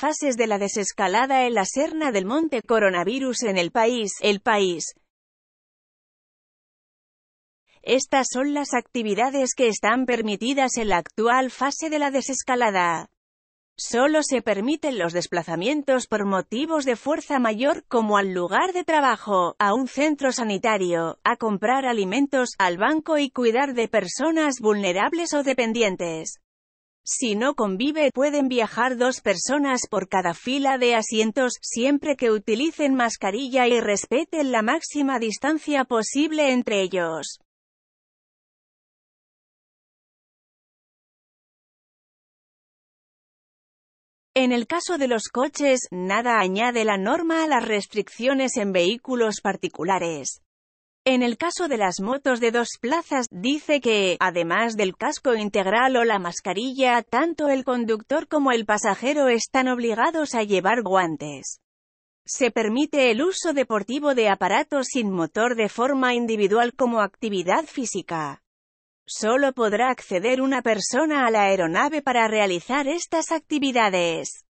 fases de la desescalada en la serna del monte coronavirus en el país, el país. Estas son las actividades que están permitidas en la actual fase de la desescalada. Solo se permiten los desplazamientos por motivos de fuerza mayor como al lugar de trabajo, a un centro sanitario, a comprar alimentos, al banco y cuidar de personas vulnerables o dependientes. Si no convive, pueden viajar dos personas por cada fila de asientos, siempre que utilicen mascarilla y respeten la máxima distancia posible entre ellos. En el caso de los coches, nada añade la norma a las restricciones en vehículos particulares. En el caso de las motos de dos plazas, dice que, además del casco integral o la mascarilla, tanto el conductor como el pasajero están obligados a llevar guantes. Se permite el uso deportivo de aparatos sin motor de forma individual como actividad física. Solo podrá acceder una persona a la aeronave para realizar estas actividades.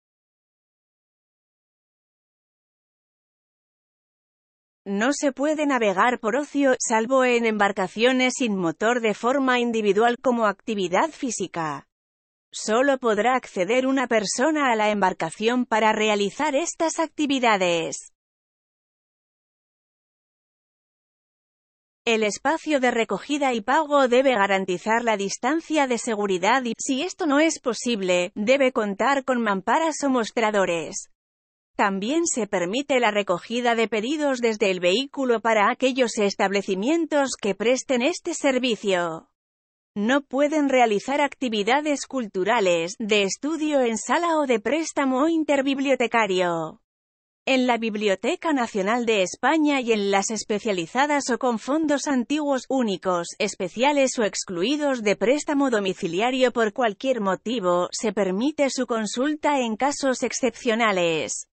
No se puede navegar por ocio, salvo en embarcaciones sin motor de forma individual como actividad física. Solo podrá acceder una persona a la embarcación para realizar estas actividades. El espacio de recogida y pago debe garantizar la distancia de seguridad y, si esto no es posible, debe contar con mamparas o mostradores. También se permite la recogida de pedidos desde el vehículo para aquellos establecimientos que presten este servicio. No pueden realizar actividades culturales, de estudio en sala o de préstamo interbibliotecario. En la Biblioteca Nacional de España y en las especializadas o con fondos antiguos únicos, especiales o excluidos de préstamo domiciliario por cualquier motivo, se permite su consulta en casos excepcionales.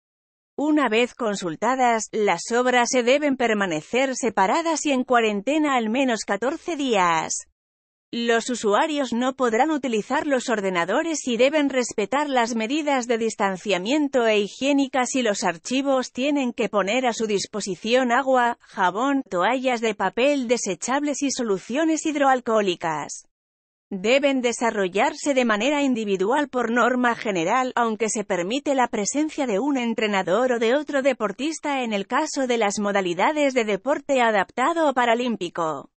Una vez consultadas, las obras se deben permanecer separadas y en cuarentena al menos 14 días. Los usuarios no podrán utilizar los ordenadores y deben respetar las medidas de distanciamiento e higiénicas y los archivos tienen que poner a su disposición agua, jabón, toallas de papel desechables y soluciones hidroalcohólicas deben desarrollarse de manera individual por norma general, aunque se permite la presencia de un entrenador o de otro deportista en el caso de las modalidades de deporte adaptado o paralímpico.